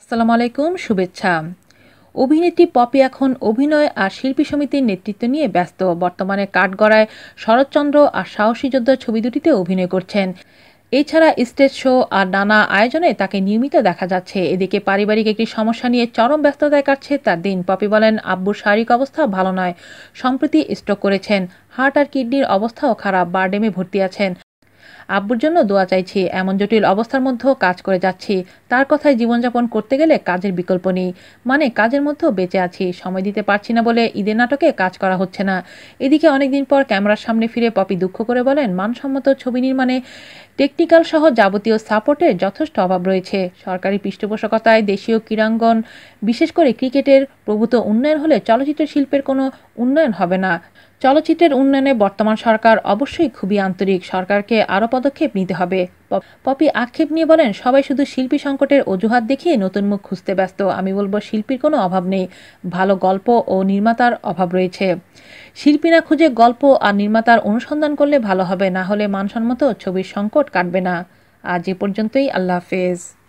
আসসালামু আলাইকুম শুভেচ্ছা অভিনেত্রী পপি এখন অভিনয় আর শিল্পী সমিতির নেতৃত্ব নিয়ে ব্যস্ত বর্তমানে কাঠগড়ায় শরৎচন্দ্র আর সাহসী যোদ্ধা ছবি দুটিতে অভিনয় করছেন এছাড়া স্টেজ শো আর নানা আয়োজনে তাকে নিয়মিত দেখা যাচ্ছে এদিকে পারিবারিক একটি সমস্যা নিয়ে চরম ব্যস্ততায় কাটছে তার দিন পপি বলেন আব্বুর শারীরিক অবস্থা ভালো নয় সম্প্রতি স্ট্রোক করেছেন হার্ট আর কিডনির অবস্থাও খারাপ বারডেমে ভর্তি আছেন আব্বুর জন্য দোয়া চাইছি এমন জটিল অবস্থার মধ্যেও কাজ করে যাচ্ছি তার কথায় জীবনযাপন করতে গেলে কাজের বিকল্প নেই মানে কাজের মধ্যেও বেঁচে আছি সময় দিতে পারছি না বলে ঈদের নাটকে কাজ করা হচ্ছে না এদিকে অনেকদিন পর ক্যামেরার সামনে ফিরে পপি দুঃখ করে বলেন মানসম্মত ছবি নির্মাণে টেকনিক্যাল সহ যাবতীয় সাপোর্টের যথেষ্ট অভাব রয়েছে সরকারি পৃষ্ঠপোষকতায় দেশীয় ক্রীড়াঙ্গন বিশেষ করে ক্রিকেটের প্রভূত উন্নয়ন হলে চলচ্চিত্র শিল্পের কোনো উন্নয়ন হবে না চলচ্চিত্রের উন্নয়নে বর্তমান সরকার অবশ্যই খুবই আন্তরিক সরকারকে আরও পদক্ষেপ নিতে হবে পপি আক্ষেপ নিয়ে বলেন সবাই শুধু শিল্পী সংকটের অজুহাত দেখিয়ে নতুন মুখ খুঁজতে ব্যস্ত আমি বলবো শিল্পীর কোনো অভাব নেই ভালো গল্প ও নির্মাতার অভাব রয়েছে শিল্পী না খুঁজে গল্প আর নির্মাতার অনুসন্ধান করলে ভালো হবে না হলে মানসম্মত ছবির সংকট কাটবে না আজ এ পর্যন্তই আল্লাহ হাফেজ